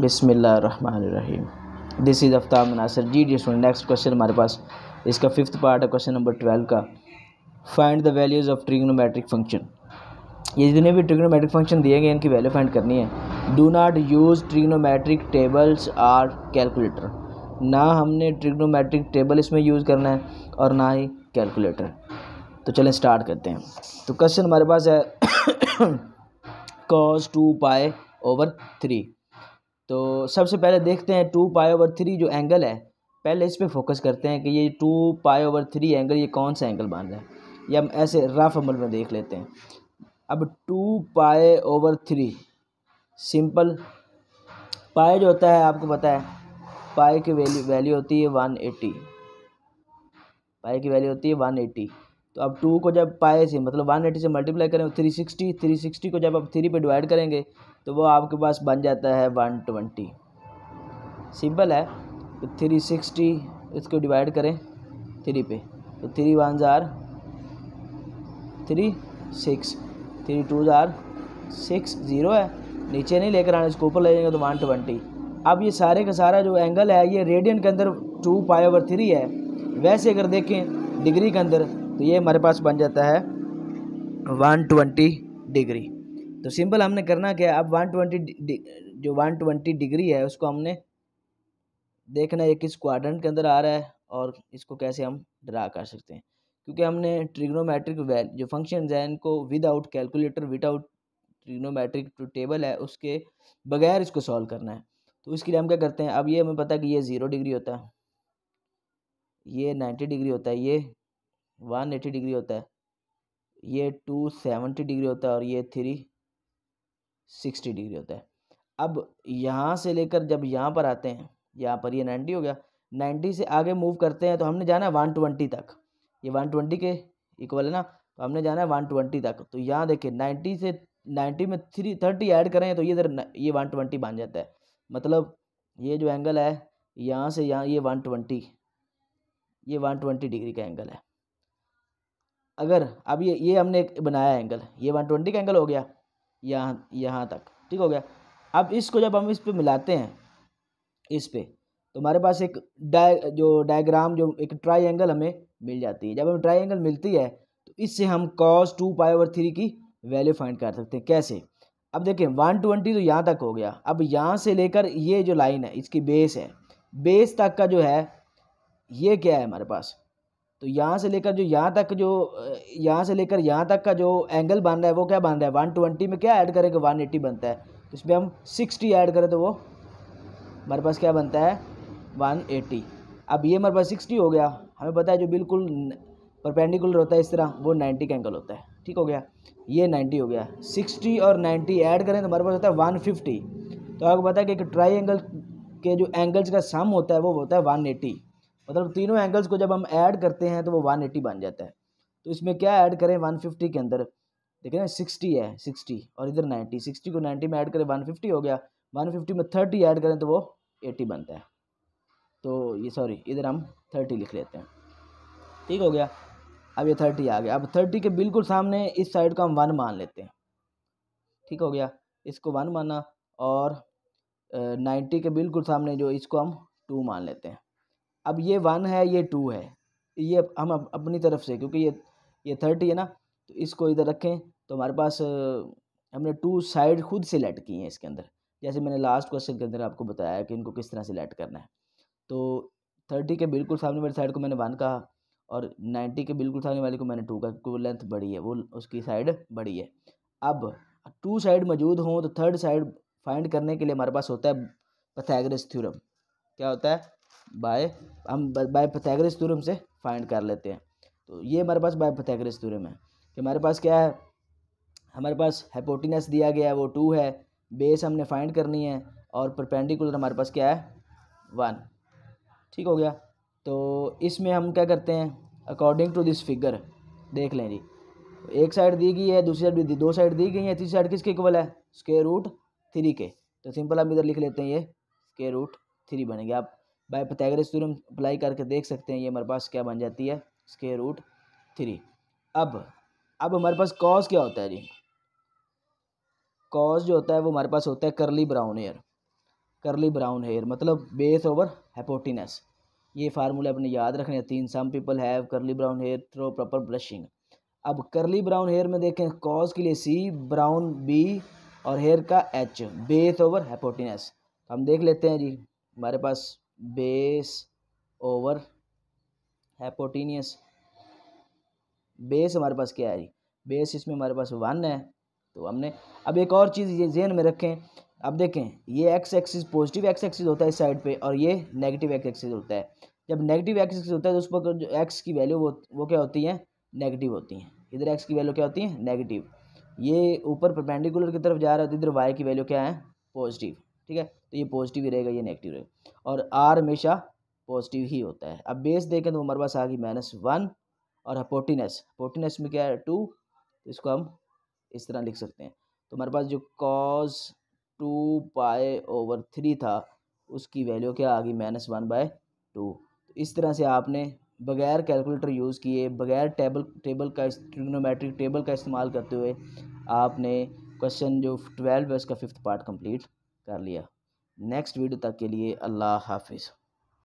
बिसमीम this is Aftab Munasar ji the student next question हमारे पास इसका फिफ्थ पार्ट है क्वेश्चन नंबर ट्वेल्व का find the values of trigonometric function ये जितने भी ट्रिग्नोमेट्रिक फंक्शन दिए गए इनकी वैल्यू फाइंड करनी है do not use trigonometric tables or calculator ना हमने ट्रिग्नोमेट्रिक टेबल इसमें यूज़ करना है और ना ही कैलकुलेटर तो चलें स्टार्ट करते हैं तो क्वेश्चन हमारे पास है cos two pi over three तो सबसे पहले देखते हैं टू पाई ओवर थ्री जो एंगल है पहले इस पर फोकस करते हैं कि ये two pi over three angle ये कौन सा एंगल बन रहा है ये हम ऐसे रफ अमल में देख लेते हैं अब to pi over three simple पाए जो होता है आपको पता है पाए की वैल्यू वैल्यू होती है वन एटी पाए की वैल्यू होती है वन एटी तो आप टू को जब पाए से मतलब वन एटी से मल्टीप्लाई करें थ्री सिक्सटी थ्री सिक्सटी को जब आप थ्री पे डिवाइड करेंगे तो वो आपके पास बन जाता है वन ट्वेंटी सिंपल है तो थ्री सिक्सटी इसको डिवाइड करें थ्री पे तो थ्री वन ज़ार थ्री सिक्स थ्री टू ज़ार सिक्स ज़ीरो है नीचे नहीं लेकर आना इसको ऊपर ले जाएंगे तो वन ट्वेंटी अब ये सारे का सारा जो एंगल है ये रेडियन के अंदर टू पाई ओवर थ्री है वैसे अगर देखें डिग्री के अंदर तो ये हमारे पास बन जाता है वन ट्वेंटी डिग्री तो सिंपल हमने करना क्या अब वन ट्वेंटी जो वन ट्वेंटी डिग्री है उसको हमने देखना है किस क्वाड्रेंट के अंदर आ रहा है और इसको कैसे हम ड्रा कर सकते हैं क्योंकि हमने ट्रिग्नोमेट्रिक वैल जो फंक्शन है इनको विदाउट कैलकुलेटर विदाउट ट्रिग्नोमेट्रिक जो टेबल है उसके बगैर इसको सॉल्व करना है तो इसके लिए हम क्या करते हैं अब ये हमें पता है कि ये ज़ीरो डिग्री होता है ये नाइन्टी डिग्री होता है ये वन एटी डिग्री होता है ये टू सेवेंटी डिग्री होता है और ये थ्री सिक्सटी डिग्री होता है अब यहाँ से लेकर जब यहाँ पर आते हैं यहाँ पर ये नाइन्टी हो गया नाइन्टी से आगे मूव करते हैं तो हमने जाना है वन ट्वेंटी तक ये वन ट्वेंटी के इक्वल है ना तो हमने जाना है वन ट्वेंटी तक तो यहाँ देखिए नाइन्टी से नाइन्टी में थ्री थर्टी ऐड करें तो ये इधर ये वन ट्वेंटी बन जाता है मतलब ये जो एंगल है यहाँ से यहाँ ये वन ट्वेंटी ये वन ट्वेंटी डिग्री का एंगल है अगर अब ये ये हमने एक बनाया एंगल ये वन ट्वेंटी का एंगल हो गया यहाँ यहाँ तक ठीक हो गया अब इसको जब हम इस पर मिलाते हैं इस पर तो हमारे पास एक डाय जो डायग्राम जो एक ट्राई एंगल हमें मिल जाती है जब हमें ट्राई एंगल मिलती है तो इससे हम cos two pi over three की वैल्यू फाइंड कर सकते हैं कैसे अब देखें वन ट्वेंटी तो यहाँ तक हो गया अब यहाँ से लेकर ये जो लाइन है इसकी बेस है बेस तक का जो है ये क्या है हमारे पास तो यहाँ से लेकर जो यहाँ तक जो यहाँ से लेकर यहाँ तक का जो एंगल बन रहा है वो क्या बन रहा है वन ट्वेंटी में क्या ऐड करेंगे वन बनता है तो इसमें हम सिक्सटी ऐड करें तो वो हमारे पास क्या बनता है वन अब ये हमारे पास सिक्सटी हो गया हमें पता है जो बिल्कुल परपेंडिकुलर होता है इस तरह वो नाइन्टी का एंगल होता है ठीक हो गया ये नाइन्टी हो गया सिक्सटी और नाइन्टी ऐड करें तो हमारे पास होता है वन फिफ्टी तो आपको पता है कि एक ट्राई एंगल के जो एंगल्स का सम होता है वो होता है वन एटी मतलब तीनों एंगल्स को जब हम ऐड करते हैं तो वो वन एट्टी बन जाता है तो इसमें क्या ऐड करें वन फिफ्टी के अंदर देखें ना सिक्सटी है सिक्सटी और इधर नाइन्टी सिक्सटी को नाइन्टी में ऐड करें वन फिफ्टी हो गया वन फिफ्टी में थर्टी ऐड करें तो वो एटी बनता है तो ये सॉरी इधर हम थर्टी लिख लेते हैं ठीक हो गया अब ये थर्टी आ गया अब थर्टी के बिल्कुल सामने इस साइड को हम वन मान लेते हैं ठीक हो गया इसको वन माना और नाइन्टी के बिल्कुल सामने जो इसको हम टू मान लेते हैं अब ये वन है ये टू है ये हम अपनी तरफ से क्योंकि ये ये थर्टी है ना तो इसको इधर रखें तो हमारे पास हमने टू साइड खुद लेट की हैं इसके अंदर जैसे मैंने लास्ट क्वेश्चन के अंदर आपको बताया कि इनको किस तरह लेट करना है तो थर्टी के बिल्कुल सामने वाली साइड को मैंने वन कहा और नाइन्टी के बिल्कुल सामने वाले को मैंने टू कहा क्योंकि वो लेंथ बड़ी है वो उसकी साइड बड़ी है अब टू साइड मौजूद हों तो थर्ड साइड फाइंड करने के लिए हमारे पास होता है पथैगरस थ्योरम क्या होता है बाय हम बाय पथैग्रस थ्योरम से फाइंड कर लेते हैं तो ये हमारे पास बाय पथैग्रस थ्योरम है कि हमारे पास क्या है हमारे पास हैपोटिनस दिया गया है वो टू है बेस हमने फाइंड करनी है और परपेंडिकुलर हमारे पास क्या है वन ठीक हो गया तो इसमें हम क्या करते हैं अकॉर्डिंग टू दिस फिगर देख लें जी एक साइड दी गई है दूसरी साइड दो साइड दी गई है तीसरी साइड किसके इक्वल है स्केयर रूट थ्री के तो सिंपल हम इधर लिख लेते हैं ये स्केयर रूट थ्री बनेंगे आप बाय पतागरस थ्योरम अप्लाई करके देख सकते हैं ये हमारे पास क्या बन जाती है इसके रूट थ्री अब अब हमारे पास कॉज क्या होता है जी कॉज जो होता है वो हमारे पास होता है curly brown hair curly brown hair मतलब बेस ओवर हेपोटिनेस ये फार्मूला अपने याद रखने तीन some people have curly brown hair through proper blushing अब करली ब्राउन हेयर में देखें कॉज के लिए सी ब्राउन बी और हेयर का एच बेस ओवर हेपोटिनेस हम देख लेते हैं जी हमारे पास बेस ओवर हैपोटीनियस बेस हमारे पास क्या है बेस इसमें हमारे पास वन है तो हमने अब एक और चीज़ ये जेन में रखें अब देखें ये X axis positive X axis होता है इस साइड पे और ये नेगेटिव एक्स एक्सिस होता है जब नेगेटिव एक्स एक्सिस होता है तो उस पर जो एक्स की वैल्यू वो वो क्या होती है नेगेटिव होती हैं इधर एक्स की वैल्यू क्या होती है नेगेटिव ये ऊपर परपेंडिकुलर की तरफ जा रहा है तो इधर वाई की वैल्यू क्या है पॉजिटिव ठीक है तो ये पॉजिटिव ही रहेगा ये नेगेटिव रहेगा और आर हमेशा पॉजिटिव ही होता है अब बेस देखें तो हमारे पास आ गई माइनस वन और अपोटिनस अपोटिनस में क्या है टू तो इसको हम इस तरह लिख सकते हैं तो हमारे पास जो cos two pi over three था उसकी वैल्यू क्या आ गई माइनस वन बाय टू तो इस तरह से आपने बगैर कैलकुलेटर यूज़ किए बगैर टेबल टेबल का ट्रिग्नोमेट्रिक टेबल का इस्तेमाल करते हुए आपने क्वेश्चन जो ट्वेल्व है उसका फिफ्थ पार्ट कंप्लीट कर लिया नेक्स्ट वीडियो तक के लिए अल्लाह हाफिज़